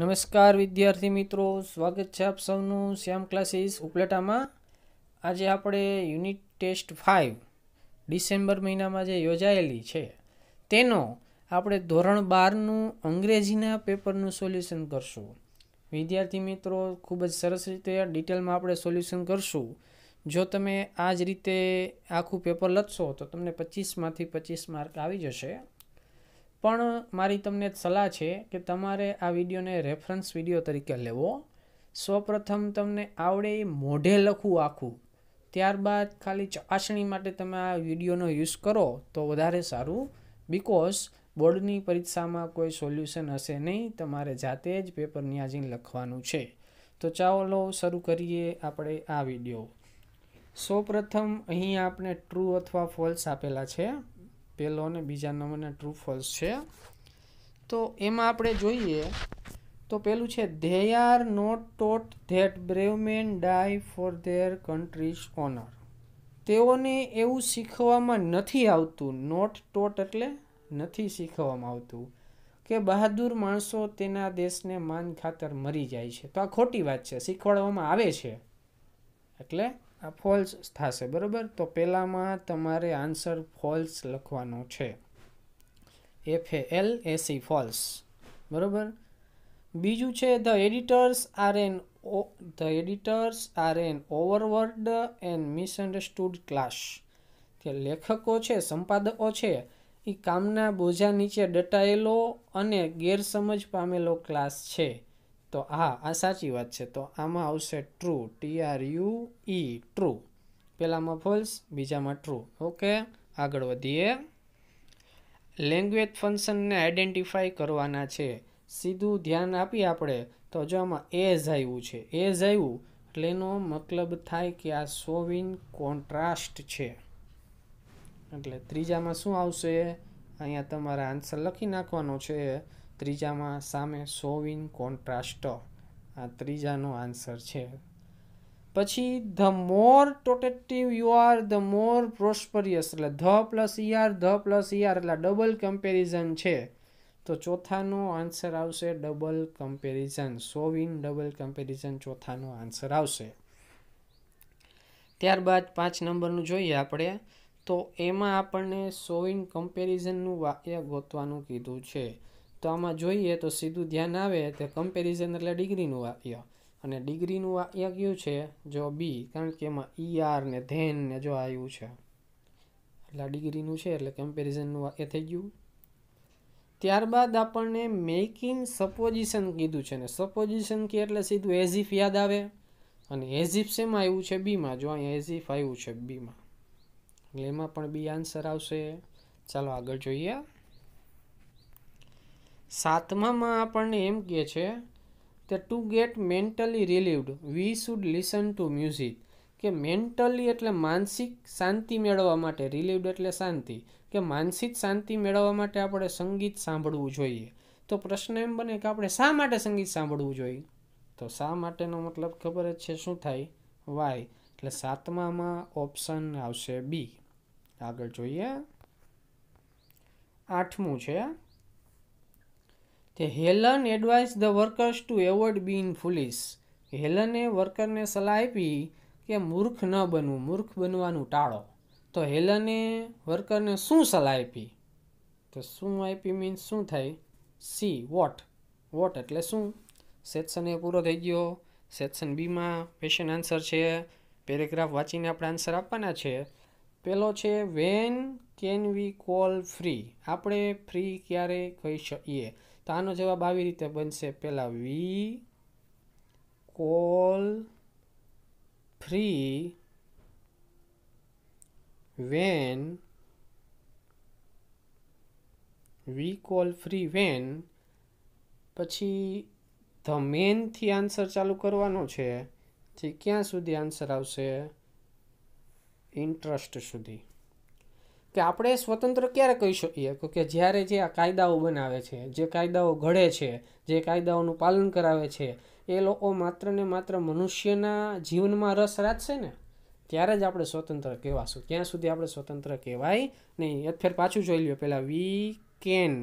નમસ્કાર વિદ્યાર્થી મિત્રો સ્વાગત છે આપ સૌનું શ્યામ ક્લાસીસ ઉપલેટામાં આજે આપણે યુનિટ ટેસ્ટ ફાઇવ ડિસેમ્બર મહિનામાં જે યોજાયેલી છે તેનો આપણે ધોરણ બારનું અંગ્રેજીના પેપરનું સોલ્યુશન કરશું વિદ્યાર્થી મિત્રો ખૂબ જ સરસ રીતે ડિટેલમાં આપણે સોલ્યુશન કરશું જો તમે આ જ રીતે આખું પેપર લખશો તો તમને પચીસમાંથી પચીસ માર્ક આવી જશે પણ મારી તમને સલાહ છે કે તમારે આ વિડીયોને રેફરન્સ વિડીયો તરીકે લેવો સૌપ્રથમ તમને આવડે એ મોઢે લખવું આખું ત્યારબાદ ખાલી ચકાસણી માટે તમે આ વિડીયોનો યુઝ કરો તો વધારે સારું બિકોઝ બોર્ડની પરીક્ષામાં કોઈ સોલ્યુશન હશે નહીં તમારે જાતે જ પેપર ન્યાજીને લખવાનું છે તો ચાલો શરૂ કરીએ આપણે આ વિડીયો સૌપ્રથમ અહીં આપણે ટ્રુ અથવા ફોલ્સ આપેલા છે પહેલો અને બીજા નંબરના ટ્રુ ફોલ્સ છે તો એમાં આપણે જોઈએ તો પહેલું છે they are not taught that brave men die for their country's honour તેઓને એવું શીખવામાં નથી આવતું નોટ ટોટ એટલે નથી શીખવામાં આવતું કે બહાદુર માણસો તેના દેશને માન ખાતર મરી જાય છે તો આ ખોટી વાત છે શીખવાડવામાં આવે છે એટલે આ ફોલ્સ થશે બરાબર તો પહેલાંમાં તમારે આન્સર ફોલ્સ લખવાનો છે F A L S E false બરાબર બીજું છે the editors are N O the editors are N overworked and misunderstood class કે લેખકો છે સંપાદકો છે એ કામના બોજા નીચે દટાયેલો અને ગેરસમજ પામેલો ક્લાસ છે તો હા આ સાચી વાત છે તો આમાં આવશે true T R U E true પહેલામાં ફોલ્સ બીજામાં ટ્રુ ઓકે આગળ વધીએ લેંગ્વેજ ફંક્શનને આઈડેન્ટિફાઈ કરવાના છે સીધું ધ્યાન આપીએ આપણે તો જો આમાં એઝ આવ્યું છે એઝ આવ્યું એટલે એનો મતલબ થાય કે આ સોવિન કોન્ટ્રાસ્ટ છે એટલે ત્રીજામાં શું આવશે અહીંયા તમારા આન્સર લખી નાખવાનો છે ત્રીજામાં સામે સોવિન કોન્ટ્રાસ્ટ આ ત્રીજાનો આન્સર છે પછી ધ મોર ટોટેટિવ you are the more prosperous એટલે the plus E R the plus E R એટલે ડબલ કમ્પેરિઝન છે તો ચોથાનો આન્સર આવશે ડબલ કમ્પેરિઝન સોવિન ડબલ કમ્પેરિઝન ચોથાનો આન્સર આવશે ત્યારબાદ પાંચ નંબરનું જોઈએ આપણે તો એમાં આપણને સોવિન કમ્પેરિઝનનું વાક્ય ગોતવાનું કીધું છે તો આમાં જોઈએ તો સીધું ધ્યાન આવે તે કમ્પેરિઝન એટલે ડિગ્રીનું વાક્ય અને ડિગ્રીનું વાક્ય કયું છે જો બી કારણ કે એમાં ઈ e, આર ને ધેન ને જો આવ્યું છે એટલે આ ડિગ્રીનું છે એટલે કમ્પેરિઝનનું વાક્ય થઈ ગયું ત્યારબાદ આપણને મેકિંગ સપોઝિશન કીધું છે ને સપોઝિશન કે એટલે સીધું એઝિફ યાદ આવે અને એઝિફ શેમાં આવ્યું છે બીમાં જો અહીંયા એઝિફ આવ્યું છે બીમાં એટલે એમાં પણ બી આન્સર આવશે ચાલો આગળ જોઈએ સાતમામાં આપણને એમ કહે છે કે to get mentally relieved we should listen to music કે મેન્ટલી એટલે માનસિક શાંતિ મેળવવા માટે રિલીવડ એટલે શાંતિ કે માનસિક શાંતિ મેળવવા માટે આપણે સંગીત સાંભળવું જોઈએ તો પ્રશ્ન એમ બને કે આપણે શા માટે સંગીત સાંભળવું જોઈએ તો શા માટેનો મતલબ ખબર જ છે શું થાય વાય એટલે સાતમામાં ઓપ્શન આવશે બી આગળ જોઈએ આઠમું છે તે Helen advise the workers to avoid been foolish હેલને વર્કરને સલાહ આપી કે મૂર્ખ ન બનવું મૂર્ખ બનવાનું ટાળો તો હેલને વર્કરને શું સલાહ આપી તો શું આપી મીન્સ શું થાય સી વોટ વોટ એટલે શું સેક્શન એ પૂરો થઈ ગયો સેક્શન બીમાં ક્વેશ્ચન આન્સર છે પેરેગ્રાફ વાંચીને આપણે આન્સર આપવાના છે પેલો છે when can we call free આપણે ફ્રી ક્યારે કહી શકીએ તો આનો જવાબ આવી રીતે બનશે પહેલાં we call free when we call free when પછી ધ મેનથી આન્સર ચાલુ કરવાનો છે જે ક્યાં સુધી આન્સર આવશે ઇન્ટરેસ્ટ સુધી કે આપણે સ્વતંત્ર ક્યારે કહી શકીએ કે જ્યારે જે આ કાયદાઓ બનાવે છે જે કાયદાઓ ઘડે છે જે કાયદાઓનું પાલન કરાવે છે એ લોકો માત્ર ને માત્ર મનુષ્યના જીવનમાં રસ રાખશે ને ત્યારે જ આપણે સ્વતંત્ર કહેવાશું ત્યાં સુધી આપણે સ્વતંત્ર કહેવાય નહીં અત્યાર પાછું જોઈ લ્યો પહેલાં we can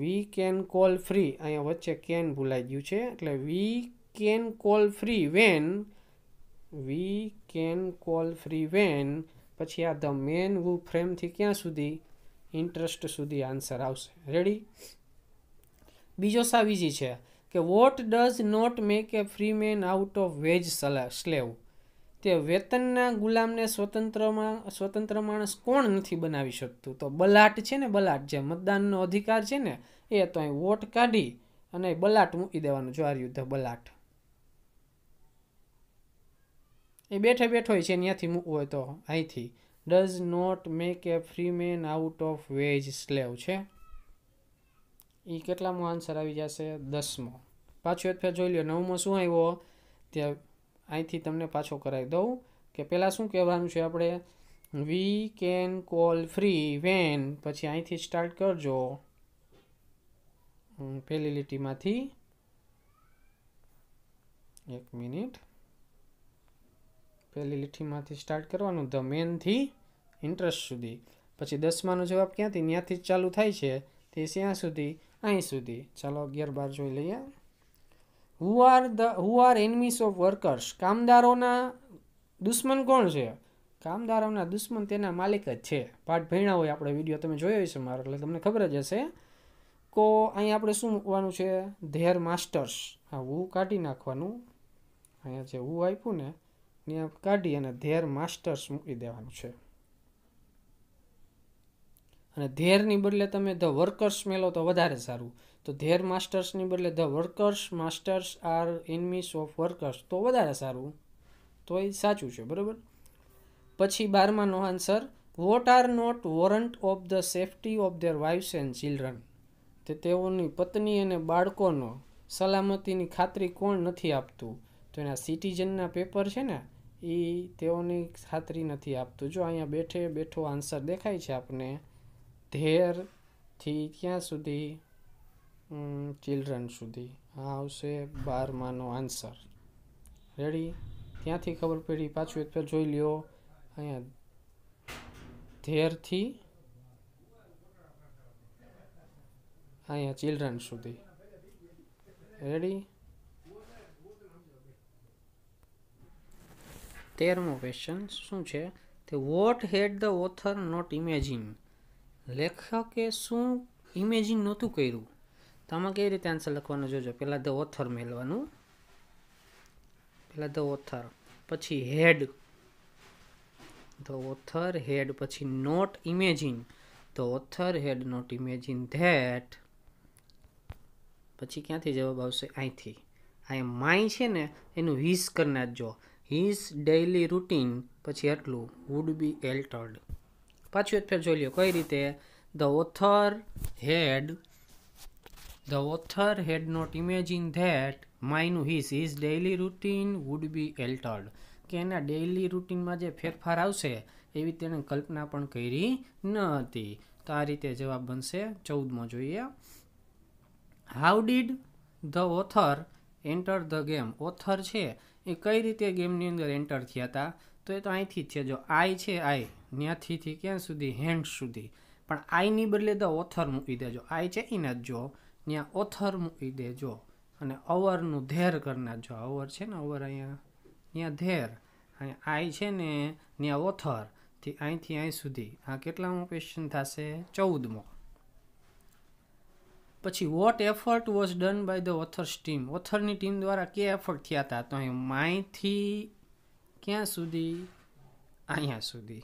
we can call free અહીંયા વચ્ચે કેન ભૂલાઈ ગયું છે એટલે we can call free when we can call free when પછી આ ધ મેન વુ ફ્રેમથી ક્યાં સુધી ઇન્ટરેસ્ટ સુધી આન્સર આવશે રેડી બીજો સાવીજી છે કે what does not make a free man out of wage slave તે વેતનના ગુલામને સ્વતંત્રમાં સ્વતંત્ર માણસ કોણ નથી બનાવી શકતું તો બલાટ છે ને બલાટ જે મતદાનનો અધિકાર છે ને એ તો અહીં વોટ કાઢી અને બલાટ મૂકી દેવાનું જો આ યુદ્ધ બલાટ એ બેઠે બેઠો હોય છે ત્યાંથી મૂકવું હોય તો અહીંથી does not make a free man out of wage slave છે એ કેટલામો આન્સર આવી જશે દસમો પાછો એક ફેર જોઈ લો નવમો શું આવ્યો ત્યાં અહીંથી તમને પાછો કરાવી દઉં કે પહેલાં શું કહેવાનું છે આપણે we can call free when પછી અહીંથી સ્ટાર્ટ કરજો પહેલી લીટીમાંથી એક મિનિટ પહેલી લીઠીમાંથી સ્ટાર્ટ કરવાનું ધ મેનથી ઇન્ટરેસ્ટ સુધી પછી દસમાનો જવાબ ક્યાંથી ત્યાંથી જ ચાલુ થાય છે તે ત્યાં સુધી અહીં સુધી ચાલો અગિયાર બાર જોઈ લઈએ who are the who are enemies of workers કામદારોના દુશ્મન કોણ છે કામદારોના દુશ્મન તેના માલિક જ છે પાઠ ભણ્યા હોય આપણે વિડીયો તમે જોયો હશે મારો એટલે તમને ખબર જ હશે કો અહીં આપણે શું મૂકવાનું છે ધેર માસ્ટર્સ હા હું કાઢી નાખવાનું અહીંયા જે હું આપ્યું ને ત્યાં કાઢી અને ધેર માસ્ટર્સ મૂકી દેવાનું છે અને ધેરની બદલે તમે ધ વર્કર્સ મેલો તો વધારે સારું તો ધેર માસ્ટર્સની બદલે the workers masters are enemies of workers તો વધારે સારું તો એ સાચું છે બરાબર પછી બારમાનો answer what are not warrant of the safety of their wives and children તે તેઓની પત્ની અને બાળકોનો સલામતીની ખાતરી કોણ નથી આપતું તો એના સિટીઝનના પેપર છે ને એ તેઓની ખાતરી નથી આપતું જો અહીંયા બેઠે બેઠો આન્સર દેખાય છે આપને ધેરથી ક્યાં સુધી ચિલ્ડ્રન સુધી આ આવશે બારમાનો આન્સર રેડી ત્યાંથી ખબર પડી પાછું એક ફેર જોઈ લ્યો અહીંયા ધેરથી અહીંયા ચિલ્ડ્રન સુધી રેડી તેરમો ક્વેશ્ચન શું છે તે what had the author not imagine લેખકે શું ઇમેજિન નહોતું કર્યું તો આમાં કેવી રીતે આન્સર લખવાનું જોજો પહેલાં ધ ઓથર મેળવાનું પહેલાં ધ ઓથર પછી હેડ ધ ઓથર હેડ પછી not imagine the author had not imagine that પછી ક્યાંથી જવાબ આવશે અહીંથી આ માય છે ને એનું હિસ કરી નાખજો હિઝ ડેઇલી રૂટીન પછી એટલું વુડ બી એલ્ટર્ડ પાછું એક ફેર જોઈ લ્યો કઈ રીતે the author had the author had not imagine that માયનું his his daily routine would be altered કે એના ડેઇલી રૂટીનમાં જે ફેરફાર આવશે એવી તેણે કલ્પના પણ કરી ન હતી તો આ રીતે જવાબ બનશે ચૌદમાં જોઈએ how did the author enter the game author છે એ કઈ રીતે ગેમની અંદર એન્ટર થયા હતા તો એ તો અહીંથી જ છે જો આઈ છે આઈ ત્યાંથી ક્યાં સુધી હેન્ડ સુધી પણ આઈની બદલે તો ઓથર મૂકી દેજો આઈ છે જ જો ત્યાં ઓથર મૂકી દેજો અને અવરનું ધેર કરી નાખજો અવર છે ને અવર અહીંયા ત્યાં ધેર અહીંયા આઈ છે ને ત્યાં ઓથર થી અહીંથી અહીં સુધી આ કેટલામો ક્વેશ્ચન થશે ચૌદમો પછી what effort was done by the author's team ઓથરની ટીમ દ્વારા કે એફર્ટ થયા હતા તો અહીં માયથી ક્યાં સુધી અહીંયા સુધી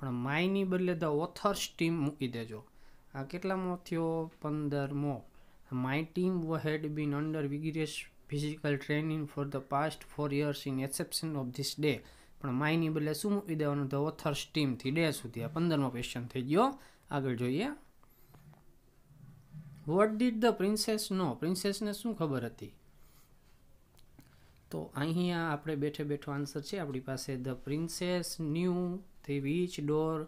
પણ માયની બદલે ધ ઓથર્સ ટીમ મૂકી દેજો આ કેટલામો થયો પંદરમો my team who had been under vigorous physical training for the past four years in exception of this day પણ માયની બદલે શું મૂકી દેવાનું ધ ઓથર્સ ટીમથી ડે સુધી આ પંદરમો ક્વેશ્ચન થઈ ગયો આગળ જોઈએ what did the princess know પ્રિન્સેસને શું ખબર હતી તો અહીંયા આપણે બેઠે બેઠો આન્સર છે આપણી પાસે the princess knew the which door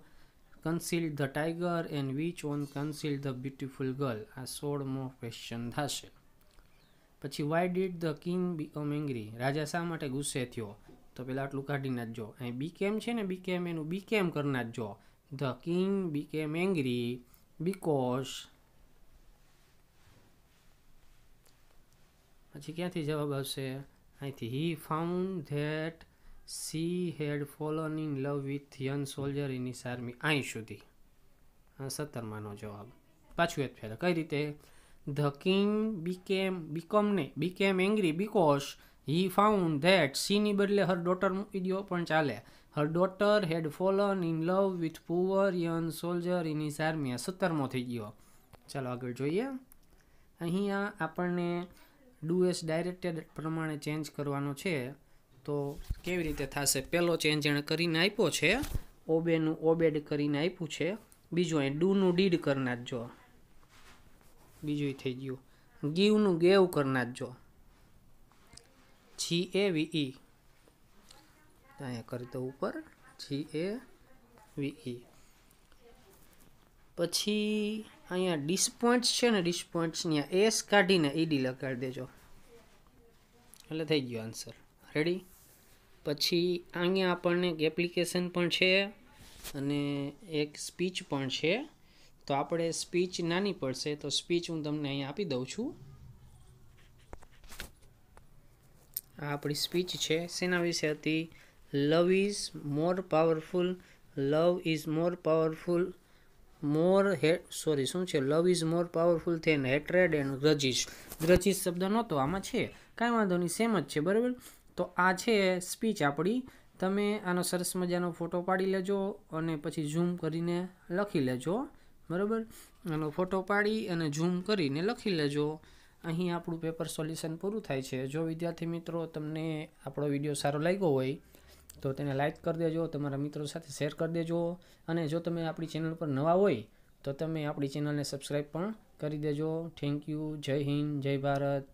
conceal the tiger and which one conceal the beautiful girl આ સોળમો ક્વેશ્ચન થશે પછી why did the king become angry રાજા શા માટે ગુસ્સે થયો તો પેલા આટલું કાઢી નાખજો અહીં બીકેમ છે ને બીકેમ એનું બીકેમ કરી નાખજો the king became angry because કે ક્યા થી જવાબ આવશે આહી થી he found that she had fallen in love with young soldier in his army આઈ શું થી આ 17 માં નો જવાબ પાછું યાદ ફેરા કઈ રીતે ધ કિંગ બીકેમ बिकम ने became angry because he found that સી ની બદલે હર ડોટર મુકી દીયો પણ ચાલે her daughter had fallen in love with poor young soldier in his army આ 17 મો થઈ ગયો ચાલો આગળ જોઈએ અહીયા આપણે ડુએસ ડાયરેક્ટેડ પ્રમાણે ચેન્જ કરવાનો છે તો કેવી રીતે થશે પહેલો ચેન્જ એણે કરીને આપ્યો છે ઓબેનું ઓબેડ કરીને આપ્યું છે બીજું અહીં ડુનું ડીડ કરી જો બીજું થઈ ગયું ગીવનું ગેવ કરી જો જી એ વીઈ અહીંયા કરી દઉં ઉપર જી એ વીઈ પછી અહીંયા ડિસ્પોઇન્ટ્સ છે ને ડિસ્પોઇન્ટ્સની એસ કાઢીને ઈડી લગાડી દેજો એટલે થઈ ગયો આન્સર રેડી પછી અહીંયા આપણને એક એપ્લિકેશન પણ છે અને એક સ્પીચ પણ છે તો આપણે સ્પીચ નાની પડશે તો સ્પીચ હું તમને અહીંયા આપી દઉં છું આ આપણી સ્પીચ છે શેના વિશે હતી love is more powerful love is more powerful more hey sorry શું છે love is more powerful than hatred and grudges grudges શબ્દ નહોતો આમાં છે કાંઈ વાંધો નહીં સેમ જ છે બરાબર તો આ છે સ્પીચ આપણી તમે આનો સરસ મજાનો ફોટો પાડી લેજો અને પછી ઝૂમ કરીને લખી લેજો બરાબર એનો ફોટો પાડી અને ઝૂમ કરીને લખી લેજો અહીં આપણું પેપર સોલ્યુશન પૂરું થાય છે જો વિદ્યાર્થી મિત્રો તમને આપણો વિડીયો સારો લાગ્યો હોય તો તેને લાઇક કરી દેજો તમારા મિત્રો સાથે શેર કરી દેજો અને જો તમે આપણી ચેનલ પર નવા હોય તો તમે આપણી ચેનલને સબસ્ક્રાઈબ પણ કરી દેજો થેન્ક યુ જય હિન્દ જય ભારત